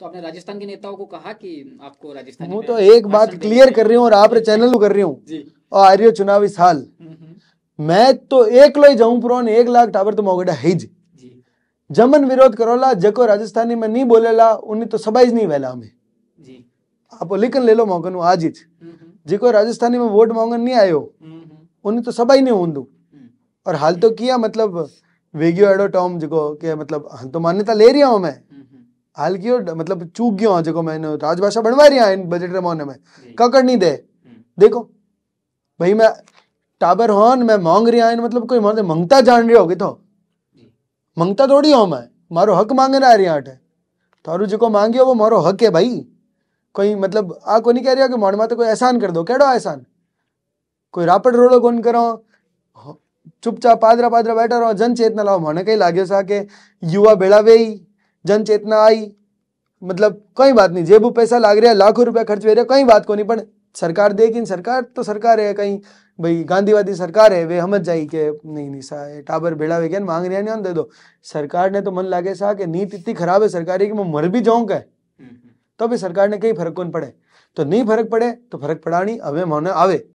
तो आपने राजस्थान के नेताओं को कहा कि आपको राजस्थान वो तो एक बात क्लियर कर रही हूँ और आप चैनल कर रही हूँ और आ रही हो चुनावी साल हम्म, हम्म। मैं तो एक लो ही जाऊं पुरान एक लाख टावर तो मोगड़ा है जमन विरोध करोला जको राजस्थानी में नहीं बोलेला उन्हें तो सबाइज नहीं वेला हमें आप लिखन ले लो मौका नु आज इच हम्म, जिको राजस्थानी में वोट मांगन नहीं आयो उन्हें तो सबाई नहीं होंदू और हाल तो किया मतलब वेगियो एडो टॉम जिको के मतलब हम तो मान्यता ले रही हूं मैं हाल की और मतलब चूक गयो आहे जेको मैंने राजभाषा बनवा रही आहिनि बजट रे पैमाने में ककड़ नहीं दे हम्म। देखो भाई मैं टाबर हॉन मैं मांग रही आहिनि मतलब कोई मां मंगता जान रही होगी तो मंगता थोड़ी हो मैं मारो हक मांगण आ रहा अठ थारू जो मांगियो वो मारो हक है भाई कोई मतलब आ को नहीं कह रहा कि मोड़ माते कोई एहसान कर दो कहो एहसान कोई रापड़ रोलो कौन करो चुपचाप पादरा पादरा बैठा रहो जन चेतना लाओ मैंने कहीं लागे सा के युवा बेड़ा वे ही जन चेतना आई मतलब कई बात नहीं जेबू पैसा लाग रहा है लाखों रुपया खर्च हो रहा है कई बात को नहीं पर सरकार देगी सरकार तो सरकार है कहीं भाई गांधीवादी सरकार है वे समझ जाए कि नहीं नहीं सा टाबर भेड़ा वे मांग रहा नहीं दे दो सरकार ने तो मन लागे सा कि नीत इतनी खराब है सरकारी कि मैं मर भी जाऊँ क्या हम्म, हम्म। तो भी सरकार ने कहीं फर्क कौन पड़े तो नहीं फर्क पड़े तो फर्क पड़ा नहीं हमें मौने आवे